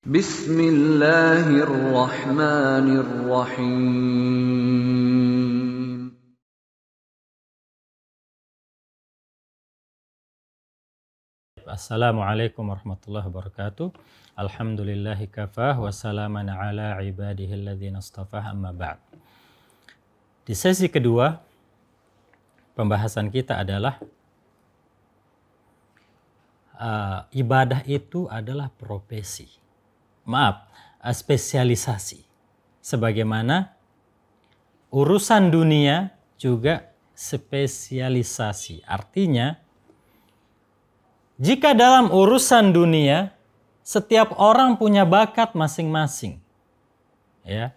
Bismillahirrahmanirrahim. Assalamualaikum warahmatullahi wabarakatuh. Alhamdulillahi kafah wa ala ibadihi alladhina astafah amma ba'd. Di sesi kedua, pembahasan kita adalah uh, ibadah itu adalah profesi maaf, eh, spesialisasi. Sebagaimana urusan dunia juga spesialisasi. Artinya, jika dalam urusan dunia setiap orang punya bakat masing-masing. Ya.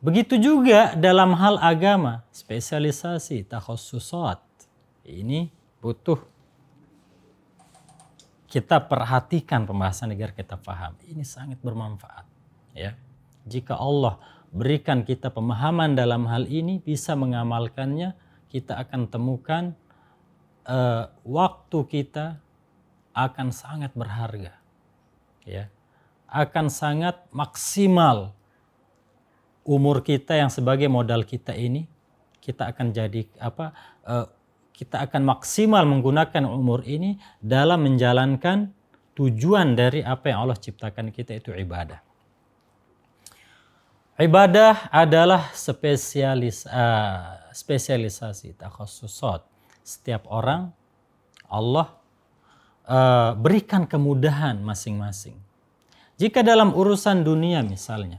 Begitu juga dalam hal agama, spesialisasi, takhususat. Ini butuh kita perhatikan pembahasan agar kita paham. Ini sangat bermanfaat. Ya, jika Allah berikan kita pemahaman dalam hal ini, bisa mengamalkannya, kita akan temukan uh, waktu kita akan sangat berharga. Ya, akan sangat maksimal umur kita yang sebagai modal kita ini kita akan jadi apa uh, kita akan maksimal menggunakan umur ini dalam menjalankan tujuan dari apa yang Allah ciptakan kita itu ibadah. Ibadah adalah spesialis uh, spesialisasi takhasusat. Setiap orang Allah uh, berikan kemudahan masing-masing. Jika dalam urusan dunia misalnya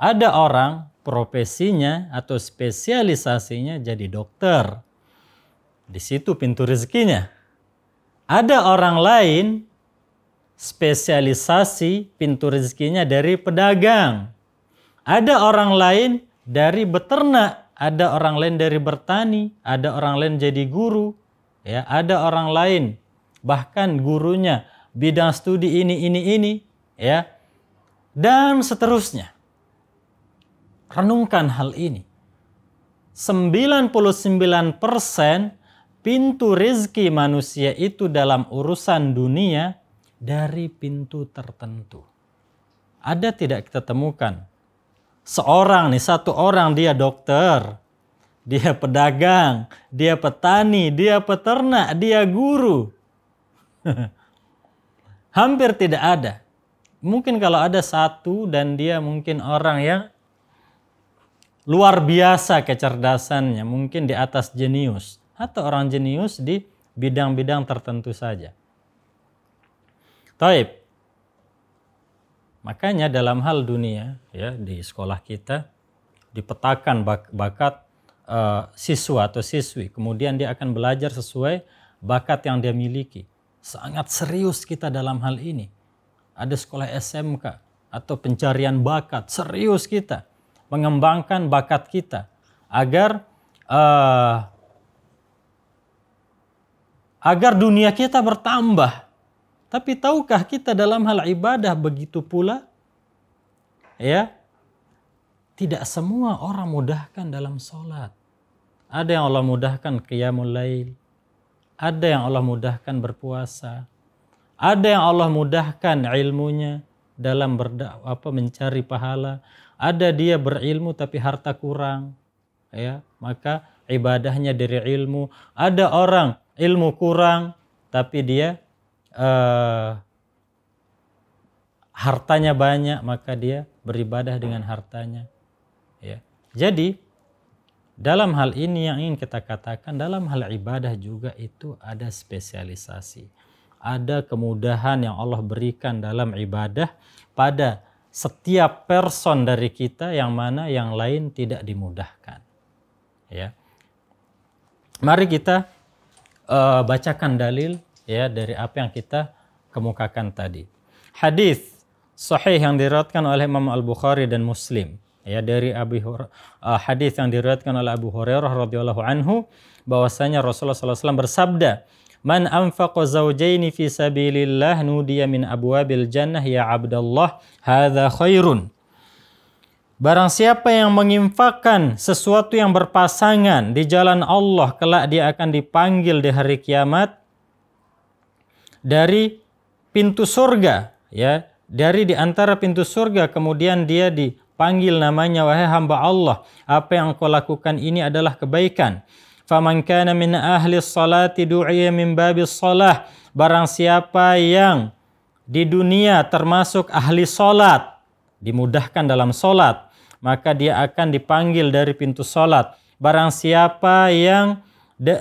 ada orang profesinya atau spesialisasinya jadi dokter, di situ pintu rezekinya. Ada orang lain spesialisasi pintu rezekinya dari pedagang. Ada orang lain dari beternak, ada orang lain dari bertani, ada orang lain jadi guru, ya, ada orang lain bahkan gurunya bidang studi ini ini ini, ya. Dan seterusnya. Renungkan hal ini. 99% pintu rizki manusia itu dalam urusan dunia dari pintu tertentu. Ada tidak kita temukan? Seorang nih, satu orang dia dokter, dia pedagang, dia petani, dia peternak, dia guru. Hampir tidak ada. Mungkin kalau ada satu dan dia mungkin orang yang luar biasa kecerdasannya, mungkin di atas jenius atau orang jenius di bidang-bidang tertentu saja. Taib. Makanya dalam hal dunia ya di sekolah kita dipetakan bak bakat uh, siswa atau siswi, kemudian dia akan belajar sesuai bakat yang dia miliki. Sangat serius kita dalam hal ini. Ada sekolah SMK atau pencarian bakat, serius kita mengembangkan bakat kita agar uh, agar dunia kita bertambah. Tapi tahukah kita dalam hal ibadah begitu pula? Ya, tidak semua orang mudahkan dalam sholat. Ada yang Allah mudahkan qiyamul lail. Ada yang Allah mudahkan berpuasa. Ada yang Allah mudahkan ilmunya dalam apa mencari pahala. Ada dia berilmu tapi harta kurang. Ya, maka ibadahnya dari ilmu. Ada orang ilmu kurang tapi dia uh, hartanya banyak maka dia beribadah dengan hartanya ya jadi dalam hal ini yang ingin kita katakan dalam hal ibadah juga itu ada spesialisasi ada kemudahan yang Allah berikan dalam ibadah pada setiap person dari kita yang mana yang lain tidak dimudahkan ya mari kita uh, bacakan dalil ya dari apa yang kita kemukakan tadi. Hadis sahih yang diriwayatkan oleh Imam Al-Bukhari dan Muslim ya dari Abi Hur uh, hadis yang diriwayatkan oleh Abu Hurairah radhiyallahu anhu bahwasanya Rasulullah SAW bersabda Man anfaqa zawjaini fi sabilillah nudiya min abwabil jannah ya Abdullah hadza khairun Barang siapa yang menginfakkan sesuatu yang berpasangan di jalan Allah, kelak dia akan dipanggil di hari kiamat dari pintu surga, ya. Dari di antara pintu surga kemudian dia dipanggil namanya wahai hamba Allah, apa yang kau lakukan ini adalah kebaikan. Faman kana min ahli salati du'iya min babis salah. Barang siapa yang di dunia termasuk ahli salat, dimudahkan dalam salat maka dia akan dipanggil dari pintu salat. Barang siapa yang eh,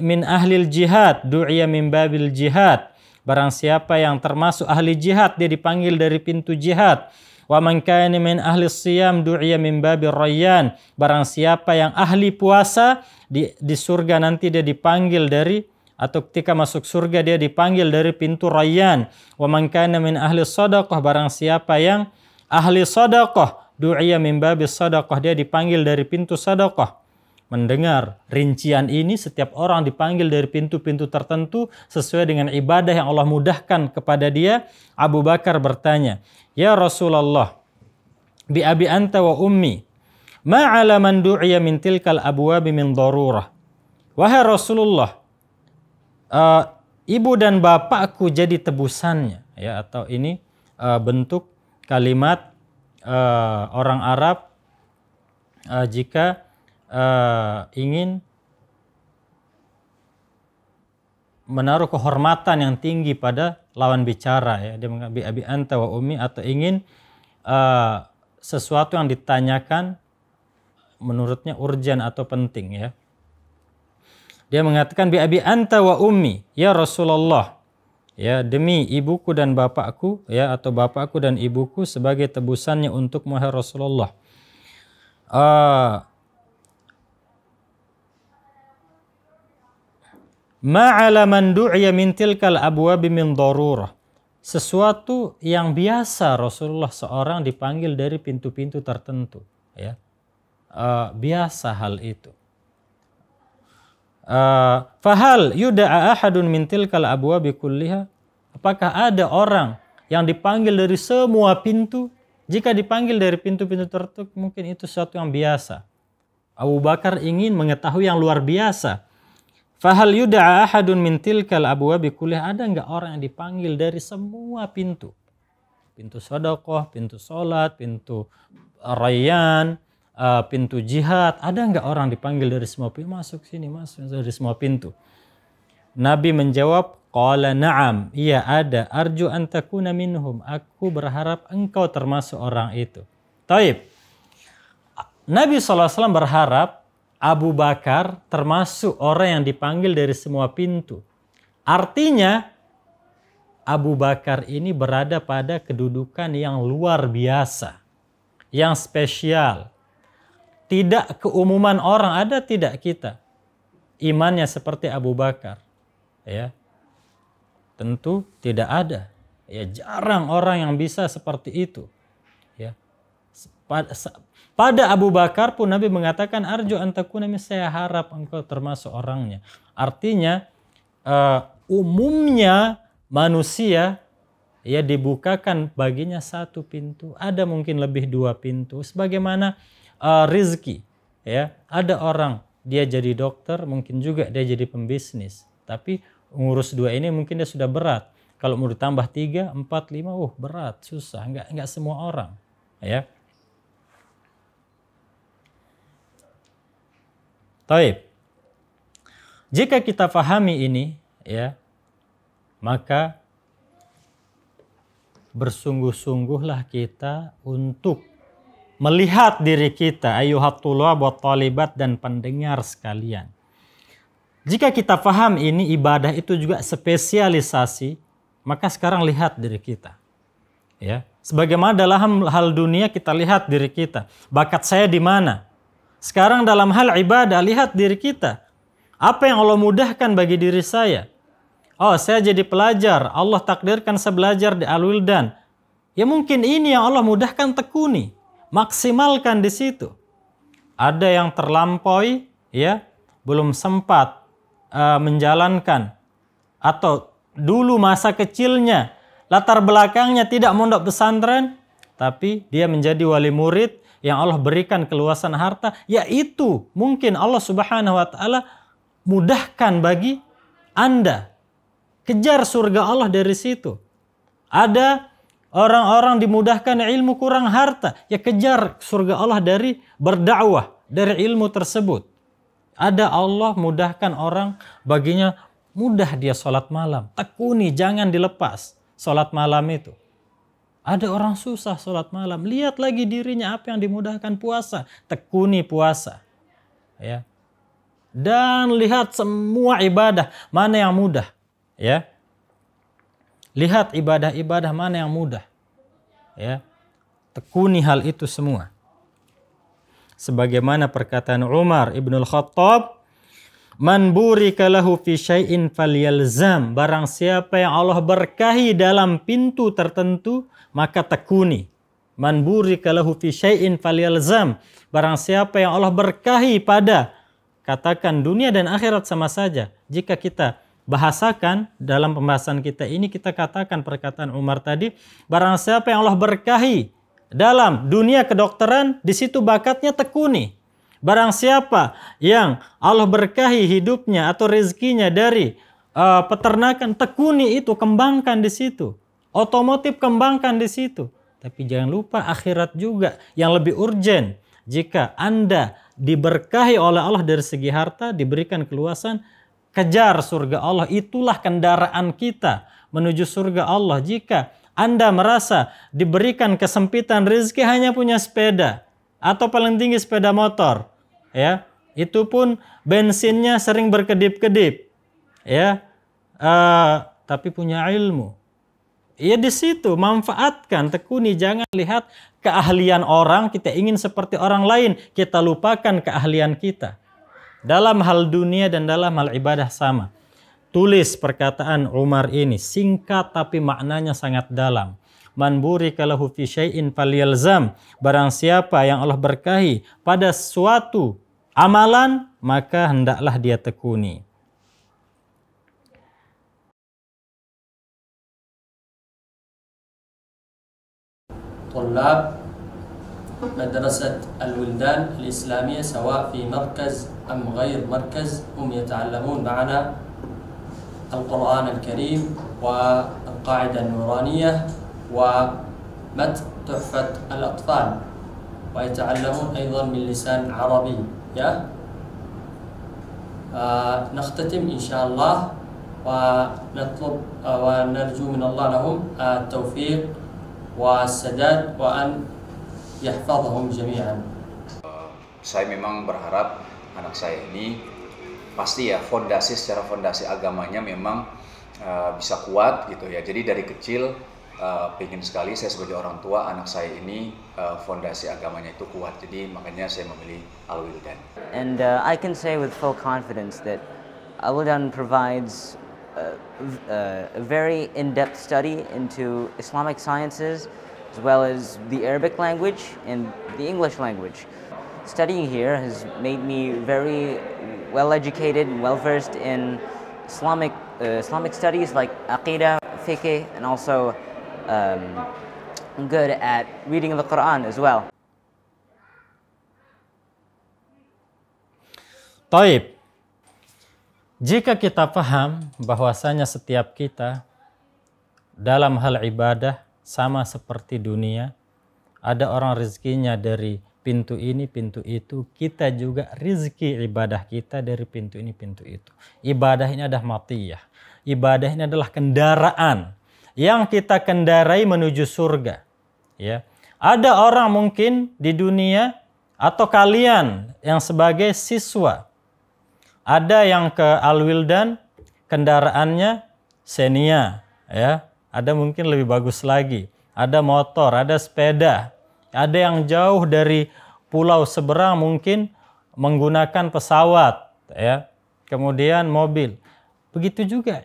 min ahlil jihad, du'ya min babil jihad. Barang siapa yang termasuk ahli jihad, dia dipanggil dari pintu jihad. Wa man kana min ahli siyam du'ya min babil rayyan. Barang siapa yang ahli puasa, di, di surga nanti dia dipanggil dari atau ketika masuk surga dia dipanggil dari pintu rayyan. Wa man kana min ahli sadaqah, barang siapa yang ahli sadaqah, du'iya min babis sadaqah dia dipanggil dari pintu sadaqah mendengar rincian ini setiap orang dipanggil dari pintu-pintu tertentu sesuai dengan ibadah yang Allah mudahkan kepada dia Abu Bakar bertanya ya Rasulullah bi abi anta wa ummi ma'ala man du'iya min tilkal abwabi min darurah wahai Rasulullah uh, ibu dan bapakku jadi tebusannya ya atau ini uh, bentuk kalimat uh, orang Arab uh, jika uh, ingin menaruh kehormatan yang tinggi pada lawan bicara ya dia mengabi abi anta wa umi atau ingin uh, sesuatu yang ditanyakan menurutnya urgen atau penting ya dia mengatakan bi abi anta wa umi ya Rasulullah ya demi ibuku dan bapakku ya atau bapakku dan ibuku sebagai tebusannya untuk Muhammad Rasulullah. Uh, ah, Ma'ala man du'ya min tilkal abwabi min darurah. Sesuatu yang biasa Rasulullah seorang dipanggil dari pintu-pintu tertentu. ya uh, Biasa hal itu. Eh, fahal yuda'a ahadun mintil tilkal abwa bikulliha? Apakah ada orang yang dipanggil dari semua pintu? Jika dipanggil dari pintu-pintu tertutup, mungkin itu sesuatu yang biasa. Abu Bakar ingin mengetahui yang luar biasa. Fahal yuda'a ahadun mintil tilkal abwa bikulliha? Ada nggak orang yang dipanggil dari semua pintu? Pintu sodokoh, pintu solat, pintu rayyan, uh, pintu jihad, ada nggak orang dipanggil dari semua pintu? Masuk sini, masuk dari semua pintu. Nabi menjawab, Qala na'am, iya ada. Arju antakuna minhum. Aku berharap engkau termasuk orang itu. Taib. Nabi SAW berharap Abu Bakar termasuk orang yang dipanggil dari semua pintu. Artinya Abu Bakar ini berada pada kedudukan yang luar biasa, yang spesial, tidak keumuman orang ada tidak kita imannya seperti Abu Bakar ya tentu tidak ada ya jarang orang yang bisa seperti itu ya pada, pada Abu Bakar pun Nabi mengatakan arju antakuna saya harap engkau termasuk orangnya artinya uh, umumnya manusia ya dibukakan baginya satu pintu ada mungkin lebih dua pintu sebagaimana uh, rizki ya ada orang dia jadi dokter mungkin juga dia jadi pembisnis tapi ngurus dua ini mungkin dia sudah berat kalau mau ditambah tiga empat lima uh berat susah nggak nggak semua orang ya Taib. Jika kita pahami ini, ya, maka bersungguh-sungguhlah kita untuk melihat diri kita ayuhat tulab wa talibat dan pendengar sekalian. Jika kita paham ini ibadah itu juga spesialisasi, maka sekarang lihat diri kita. Ya, sebagaimana dalam hal dunia kita lihat diri kita, bakat saya di mana? Sekarang dalam hal ibadah lihat diri kita. Apa yang Allah mudahkan bagi diri saya? Oh, saya jadi pelajar. Allah takdirkan saya belajar di Al-Wildan. Ya mungkin ini yang Allah mudahkan tekuni maksimalkan di situ. Ada yang terlampaui, ya, belum sempat uh, menjalankan atau dulu masa kecilnya latar belakangnya tidak mondok pesantren, tapi dia menjadi wali murid yang Allah berikan keluasan harta, yaitu mungkin Allah Subhanahu wa taala mudahkan bagi Anda kejar surga Allah dari situ. Ada Orang-orang dimudahkan ilmu kurang harta. Ya kejar surga Allah dari berdakwah, dari ilmu tersebut. Ada Allah mudahkan orang baginya mudah dia sholat malam. Tekuni, jangan dilepas sholat malam itu. Ada orang susah sholat malam. Lihat lagi dirinya apa yang dimudahkan puasa. Tekuni puasa. Ya. Dan lihat semua ibadah. Mana yang mudah. Ya. Lihat ibadah-ibadah mana yang mudah. Ya. Tekuni hal itu semua. Sebagaimana perkataan Umar Ibnul Khattab, "Man burika lahu fi syai'in falyalzam." Barang siapa yang Allah berkahi dalam pintu tertentu, maka tekuni. Man burika lahu fi syai'in falyalzam. Barang siapa yang Allah berkahi pada katakan dunia dan akhirat sama saja. Jika kita bahasakan dalam pembahasan kita ini kita katakan perkataan Umar tadi barang siapa yang Allah berkahi dalam dunia kedokteran di situ bakatnya tekuni barang siapa yang Allah berkahi hidupnya atau rezekinya dari uh, peternakan tekuni itu kembangkan di situ otomotif kembangkan di situ tapi jangan lupa akhirat juga yang lebih urgent jika Anda diberkahi oleh Allah dari segi harta, diberikan keluasan, kejar surga Allah. Itulah kendaraan kita menuju surga Allah. Jika Anda merasa diberikan kesempitan rezeki hanya punya sepeda atau paling tinggi sepeda motor, ya. Itu pun bensinnya sering berkedip-kedip. Ya. Uh, tapi punya ilmu. Ya di situ manfaatkan, tekuni, jangan lihat keahlian orang, kita ingin seperti orang lain, kita lupakan keahlian kita. Dalam hal dunia dan dalam hal ibadah sama. Tulis perkataan Umar ini singkat tapi maknanya sangat dalam. Man burikalahu fi syai'in falyalzam. Barang siapa yang Allah berkahi pada suatu amalan, maka hendaklah dia tekuni. Tolab مدرسة الولدان الإسلامية سواء في مركز أم غير مركز هم يتعلمون معنا القرآن الكريم والقاعدة النورانية ومتن تحفة الأطفال ويتعلمون أيضا من لسان عربي يا آه نختتم إن شاء الله ونطلب آه، ونرجو من الله لهم التوفيق والسداد وأن yahfadhahum jami'an. Saya memang berharap anak saya ini pasti ya fondasi secara fondasi agamanya memang uh, bisa kuat gitu ya. Jadi dari kecil uh, eh, pengen sekali saya sebagai orang tua anak saya ini uh, fondasi agamanya itu kuat. Jadi makanya saya memilih Al Wildan. And uh, I can say with full confidence that Al Wildan provides a, a very in-depth study into Islamic sciences. as well as the Arabic language and the English language. Studying here has made me very well educated and well versed in Islamic, uh, Islamic studies like Aqidah, Fiqh, and also um, I'm good at reading the Quran as well. Taib, jika kita paham bahwasanya setiap kita dalam hal ibadah sama seperti dunia. Ada orang rezekinya dari pintu ini, pintu itu. Kita juga rezeki ibadah kita dari pintu ini, pintu itu. Ibadah ini adalah matiyah. Ibadah ini adalah kendaraan yang kita kendarai menuju surga. Ya. Ada orang mungkin di dunia atau kalian yang sebagai siswa. Ada yang ke Alwildan kendaraannya Xenia ya ada mungkin lebih bagus lagi, ada motor, ada sepeda, ada yang jauh dari pulau seberang mungkin menggunakan pesawat, ya, kemudian mobil. Begitu juga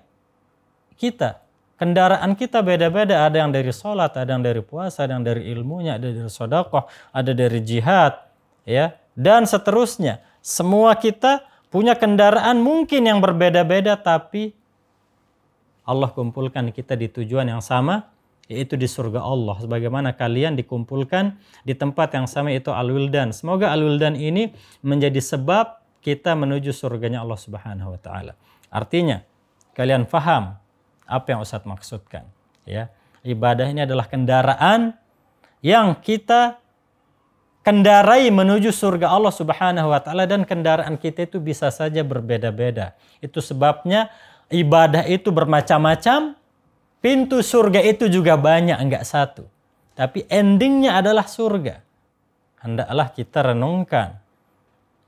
kita, kendaraan kita beda-beda, ada yang dari sholat, ada yang dari puasa, ada yang dari ilmunya, ada dari sodakoh, ada dari jihad, ya, dan seterusnya. Semua kita punya kendaraan mungkin yang berbeda-beda tapi Allah kumpulkan kita di tujuan yang sama yaitu di surga Allah sebagaimana kalian dikumpulkan di tempat yang sama itu Al-Wildan. Semoga Al-Wildan ini menjadi sebab kita menuju surganya Allah Subhanahu wa taala. Artinya, kalian faham apa yang Ustadz maksudkan, ya. Ibadah ini adalah kendaraan yang kita kendarai menuju surga Allah Subhanahu wa taala dan kendaraan kita itu bisa saja berbeda-beda. Itu sebabnya ibadah itu bermacam-macam, pintu surga itu juga banyak, enggak satu. Tapi endingnya adalah surga. Hendaklah kita renungkan.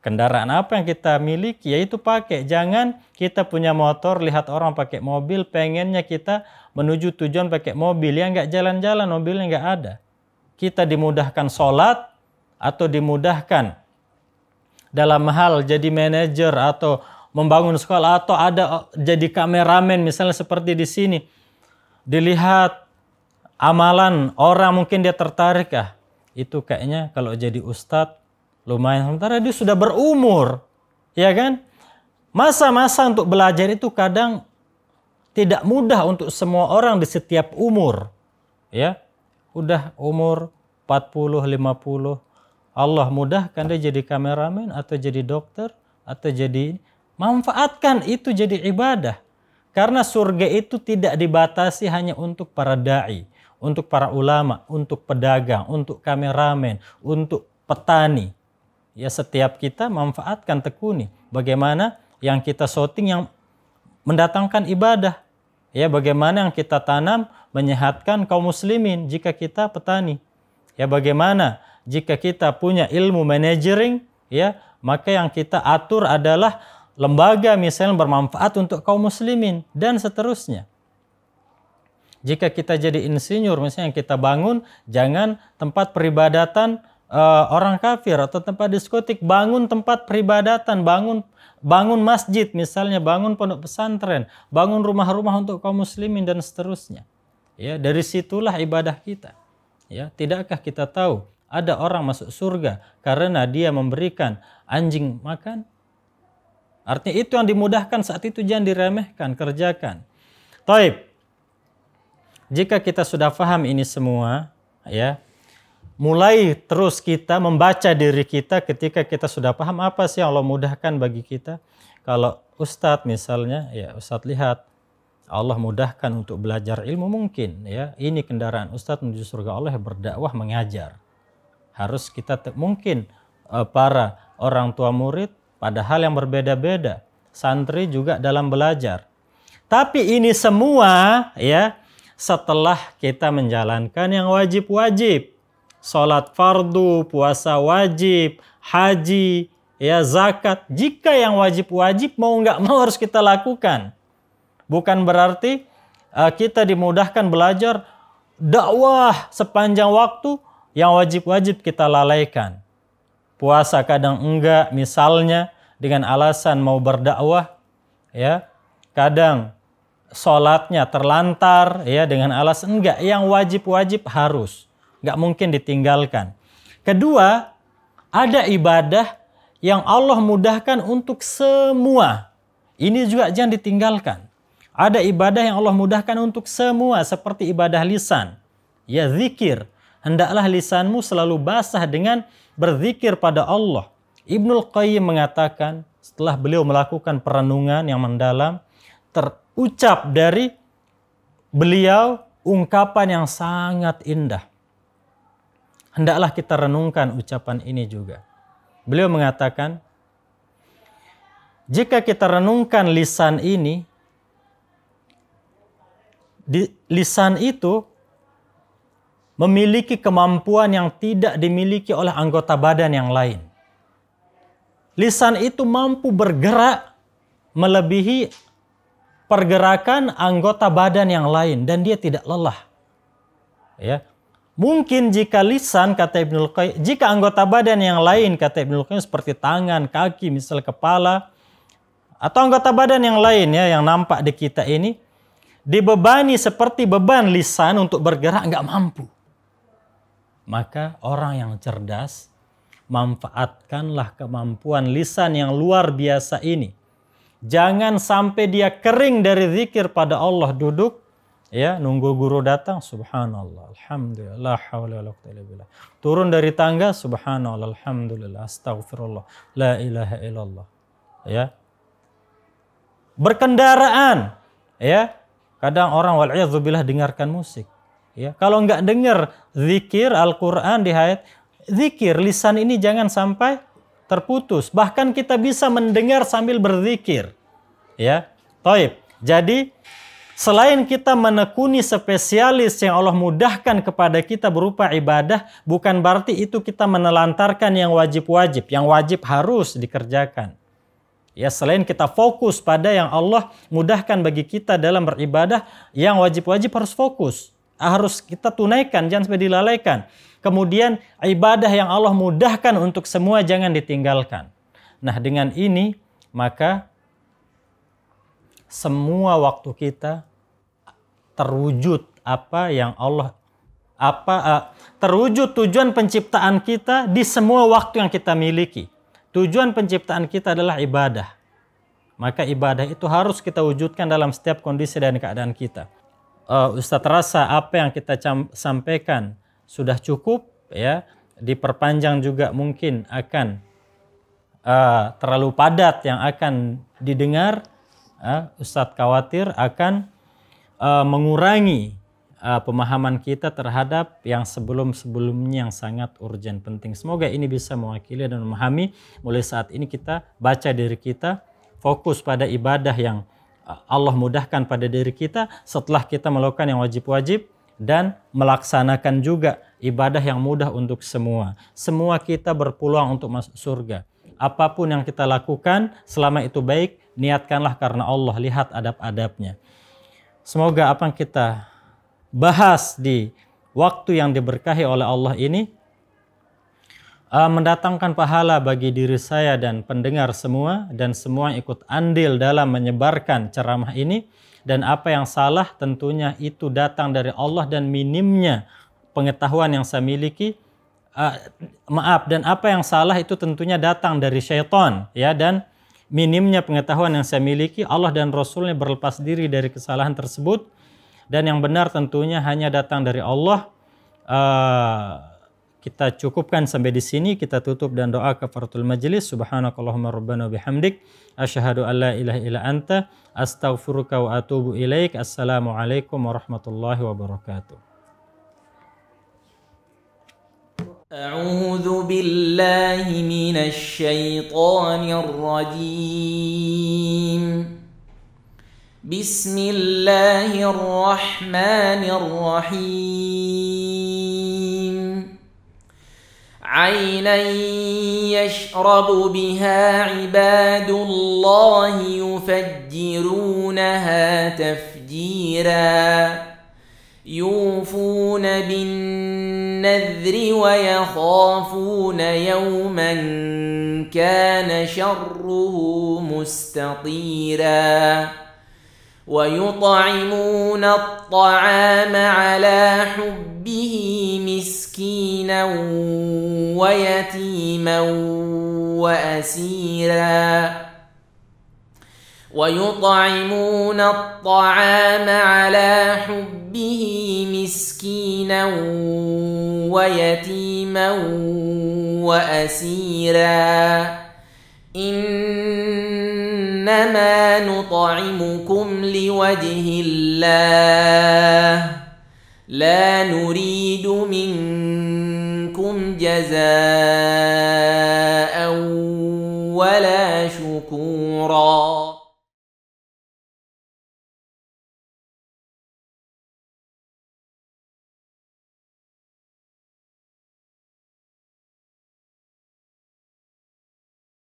Kendaraan apa yang kita miliki, yaitu pakai. Jangan kita punya motor, lihat orang pakai mobil, pengennya kita menuju tujuan pakai mobil. Ya enggak jalan-jalan, mobilnya enggak ada. Kita dimudahkan sholat atau dimudahkan dalam hal jadi manajer atau membangun sekolah atau ada oh, jadi kameramen misalnya seperti di sini dilihat amalan orang mungkin dia tertarik ya itu kayaknya kalau jadi ustadz lumayan sementara dia sudah berumur ya kan masa-masa untuk belajar itu kadang tidak mudah untuk semua orang di setiap umur ya udah umur 40 50 Allah mudahkan dia jadi kameramen atau jadi dokter atau jadi Manfaatkan itu jadi ibadah. Karena surga itu tidak dibatasi hanya untuk para da'i, untuk para ulama, untuk pedagang, untuk kameramen, untuk petani. Ya setiap kita manfaatkan tekuni. Bagaimana yang kita shooting yang mendatangkan ibadah. Ya bagaimana yang kita tanam menyehatkan kaum muslimin jika kita petani. Ya bagaimana jika kita punya ilmu manajering? ya maka yang kita atur adalah lembaga misalnya bermanfaat untuk kaum muslimin dan seterusnya. Jika kita jadi insinyur misalnya yang kita bangun jangan tempat peribadatan uh, orang kafir atau tempat diskotik, bangun tempat peribadatan, bangun bangun masjid misalnya, bangun pondok pesantren, bangun rumah-rumah untuk kaum muslimin dan seterusnya. Ya, dari situlah ibadah kita. Ya, tidakkah kita tahu ada orang masuk surga karena dia memberikan anjing makan? Artinya itu yang dimudahkan saat itu jangan diremehkan, kerjakan. Taib. Jika kita sudah paham ini semua, ya, mulai terus kita membaca diri kita ketika kita sudah paham apa sih yang Allah mudahkan bagi kita. Kalau Ustadz misalnya, ya Ustadz lihat Allah mudahkan untuk belajar ilmu mungkin ya ini kendaraan Ustadz menuju surga Allah berdakwah mengajar harus kita mungkin eh, para orang tua murid Padahal yang berbeda-beda. Santri juga dalam belajar. Tapi ini semua ya setelah kita menjalankan yang wajib-wajib. Salat fardu, puasa wajib, haji, ya zakat. Jika yang wajib-wajib mau nggak mau harus kita lakukan. Bukan berarti uh, kita dimudahkan belajar dakwah sepanjang waktu yang wajib-wajib kita lalaikan puasa kadang enggak misalnya dengan alasan mau berdakwah ya kadang sholatnya terlantar ya dengan alasan enggak yang wajib-wajib harus enggak mungkin ditinggalkan kedua ada ibadah yang Allah mudahkan untuk semua ini juga jangan ditinggalkan ada ibadah yang Allah mudahkan untuk semua seperti ibadah lisan ya zikir hendaklah lisanmu selalu basah dengan berzikir pada Allah. Ibnul Qayyim mengatakan setelah beliau melakukan perenungan yang mendalam terucap dari beliau ungkapan yang sangat indah. Hendaklah kita renungkan ucapan ini juga. Beliau mengatakan, jika kita renungkan lisan ini, di, lisan itu memiliki kemampuan yang tidak dimiliki oleh anggota badan yang lain. Lisan itu mampu bergerak melebihi pergerakan anggota badan yang lain dan dia tidak lelah. Ya. Mungkin jika lisan kata Ibnu Qayyim, jika anggota badan yang lain kata Ibnu Qayyim seperti tangan, kaki, misal kepala atau anggota badan yang lain ya yang nampak di kita ini dibebani seperti beban lisan untuk bergerak nggak mampu. Maka orang yang cerdas manfaatkanlah kemampuan lisan yang luar biasa ini. Jangan sampai dia kering dari zikir pada Allah duduk ya nunggu guru datang subhanallah alhamdulillah haula billah turun dari tangga subhanallah alhamdulillah astagfirullah la ilaha illallah ya berkendaraan ya kadang orang wal dengarkan musik Ya, kalau nggak dengar zikir Al-Quran di hayat, zikir lisan ini jangan sampai terputus. Bahkan kita bisa mendengar sambil berzikir. Ya, Taib. Jadi Selain kita menekuni spesialis yang Allah mudahkan kepada kita berupa ibadah, bukan berarti itu kita menelantarkan yang wajib-wajib. Yang wajib harus dikerjakan. Ya, selain kita fokus pada yang Allah mudahkan bagi kita dalam beribadah, yang wajib-wajib harus fokus harus kita tunaikan, jangan sampai dilalaikan. Kemudian ibadah yang Allah mudahkan untuk semua jangan ditinggalkan. Nah, dengan ini maka semua waktu kita terwujud apa yang Allah apa uh, terwujud tujuan penciptaan kita di semua waktu yang kita miliki. Tujuan penciptaan kita adalah ibadah. Maka ibadah itu harus kita wujudkan dalam setiap kondisi dan keadaan kita uh, Ustadz rasa apa yang kita sampaikan sudah cukup ya diperpanjang juga mungkin akan uh, terlalu padat yang akan didengar uh, Ustadz khawatir akan uh, mengurangi uh, pemahaman kita terhadap yang sebelum-sebelumnya yang sangat urgent penting. Semoga ini bisa mewakili dan memahami mulai saat ini kita baca diri kita fokus pada ibadah yang Allah mudahkan pada diri kita setelah kita melakukan yang wajib-wajib dan melaksanakan juga ibadah yang mudah untuk semua. Semua kita berpeluang untuk masuk surga. Apapun yang kita lakukan selama itu baik, niatkanlah karena Allah, lihat adab-adabnya. Semoga apa yang kita bahas di waktu yang diberkahi oleh Allah ini Ah, mendatangkan pahala bagi diri saya dan pendengar semua dan semua yang ikut andil dalam menyebarkan ceramah ini dan apa yang salah tentunya itu datang dari Allah dan minimnya pengetahuan yang saya miliki uh, maaf dan apa yang salah itu tentunya datang dari syaitan ya dan minimnya pengetahuan yang saya miliki Allah dan Rasulnya berlepas diri dari kesalahan tersebut dan yang benar tentunya hanya datang dari Allah uh, kita cukupkan sampai di sini. Kita tutup dan doa kafaratul majelis Subhanakallahumma rabbana bihamdik. Asyhadu alla ilaha illa anta. Astaghfiruka wa atubu ilaik. Assalamualaikum warahmatullahi wabarakatuh. أعوذ بالله من الشيطان الرجيم بسم الله الرحمن الرحيم عينا يشرب بها عباد الله يفجرونها تفجيرا يوفون بالنذر ويخافون يوما كان شره مستطيرا ويطعمون الطعام على حبه مسكينا ويتيما واسيرا ويطعمون الطعام على حبه مسكينا ويتيما واسيرا انما نطعمكم لوجه الله لا نريد منكم جزاء ولا شكورا